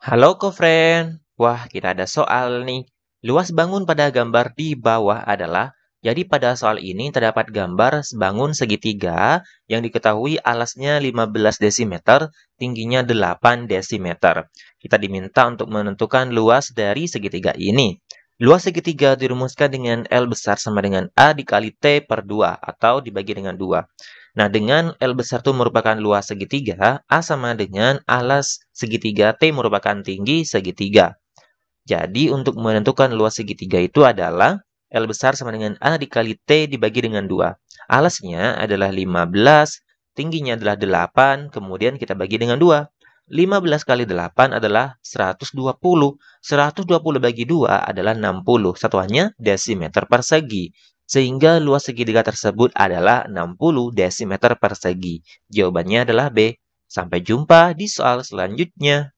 Halo co-friend. Wah, kita ada soal nih. Luas bangun pada gambar di bawah adalah, jadi pada soal ini terdapat gambar bangun segitiga yang diketahui alasnya 15 desimeter, tingginya 8 desimeter. Kita diminta untuk menentukan luas dari segitiga ini. Luas segitiga dirumuskan dengan L besar sama dengan A dikali T per 2 atau dibagi dengan 2. Nah, dengan L besar itu merupakan luas segitiga, A sama dengan alas segitiga, T merupakan tinggi segitiga. Jadi, untuk menentukan luas segitiga itu adalah L besar sama dengan A dikali T dibagi dengan 2. Alasnya adalah 15, tingginya adalah 8, kemudian kita bagi dengan 2. 15 kali 8 adalah 120. 120 bagi 2 adalah 60. Satuannya desimeter persegi. Sehingga luas segitiga tersebut adalah 60 desimeter persegi. Jawabannya adalah B. Sampai jumpa di soal selanjutnya.